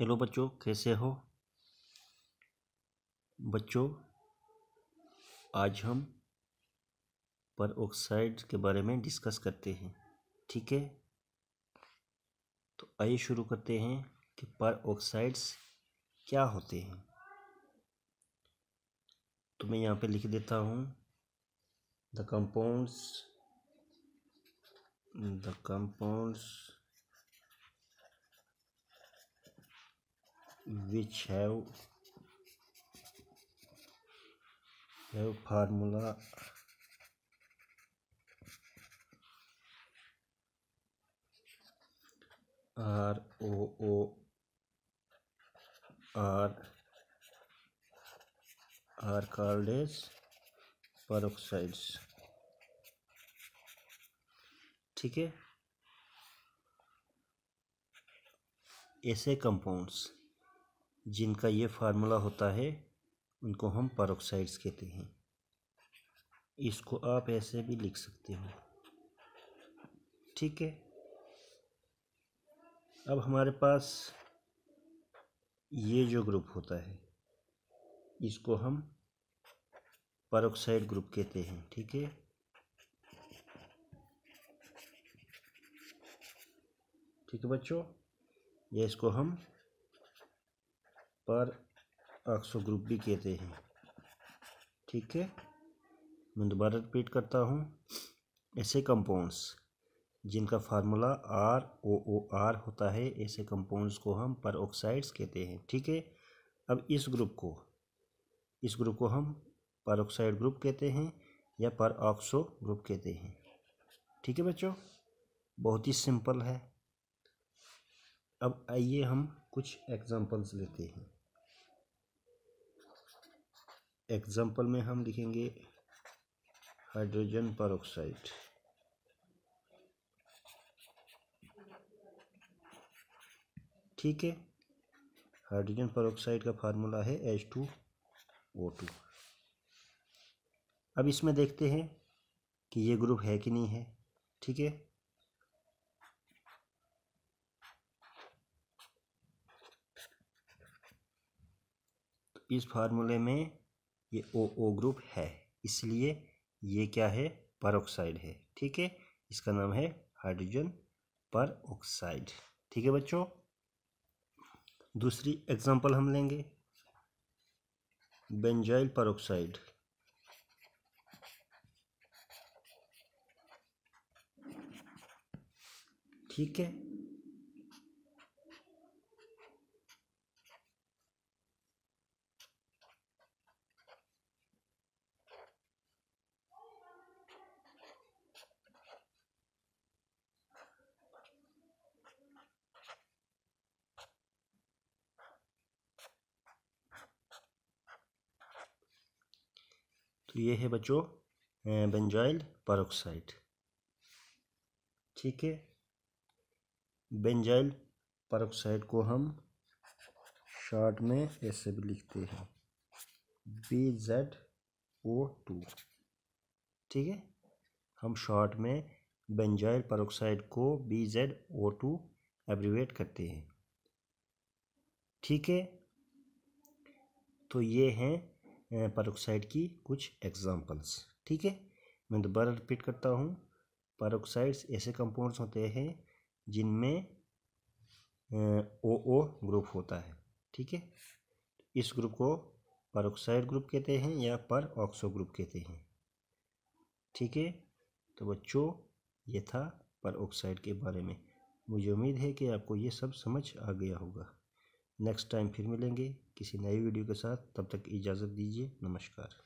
hello बच्चों कैसे हो बच्चों आज हम पर ऑक्साइड के बारे में डिस्कस करते हैं ठीक है तो आइए शुरू करते हैं कि पर ऑक्साइड्स क्या होते हैं तो मैं यहाँ पे लिख देता हूँ the compounds the compounds which have have formula R O O R are called as peroxides ठीक है ऐसे कंपाउंड्स जिनका ये फार्मूला होता है उनको हम परोक्साइड्स कहते हैं इसको आप ऐसे भी लिख सकते हो ठीक है अब हमारे पास ये जो ग्रुप होता है इसको हम परोक्साइड ग्रुप कहते हैं ठीक है ठीक है बच्चों या इसको हम पर ऑक्सो ग्रुप भी कहते हैं ठीक है मैं दोबारा रिपीट करता हूँ ऐसे कंपाउंड्स जिनका formula R O O R होता है ऐसे कंपाउंड्स को हम पर ऑक्साइड्स कहते हैं ठीक है अब इस ग्रुप को इस ग्रुप को हम पर ऑक्साइड ग्रुप कहते हैं या पर ऑक्सो ग्रुप कहते हैं ठीक है बच्चों बहुत ही सिंपल है अब आइए हम कुछ एग्जांपल्स लेते हैं एग्जाम्पल में हम लिखेंगे हाइड्रोजन परोक्साइड ठीक है हाइड्रोजन परोक्साइड का फार्मूला है एच टू ओ टू अब इसमें देखते हैं कि ये ग्रुप है कि नहीं है ठीक है इस फार्मूले में ये ओ ओ ग्रुप है इसलिए ये क्या है परोक्साइड है ठीक है इसका नाम है हाइड्रोजन ऑक्साइड ठीक है बच्चों दूसरी एग्जांपल हम लेंगे बेंजाइल परोक्साइड ठीक है तो ये है बच्चों बेंजाइल परोक्साइड ठीक है बेंजाइल परोक्साइड को हम शॉर्ट में ऐसे भी लिखते हैं बी जेड ओ टू ठीक है हम शॉर्ट में बेंजाइल परोक्साइड को B Z O two abbreviate करते हैं ठीक है तो ये हैं पारोक्साइड की कुछ एग्जांपल्स ठीक है मैं दोबारा रिपीट करता हूँ पारोक्साइड्स ऐसे कंपाउंड्स होते हैं जिनमें ओ ओ ग्रुप होता है ठीक है इस ग्रुप को परोक्साइड ग्रुप कहते हैं या पर ऑक्सो ग्रुप कहते हैं ठीक है तो बच्चों ये था पर के बारे में मुझे उम्मीद है कि आपको ये सब समझ आ गया होगा नेक्स्ट टाइम फिर मिलेंगे किसी नई वीडियो के साथ तब तक इजाज़त दीजिए नमस्कार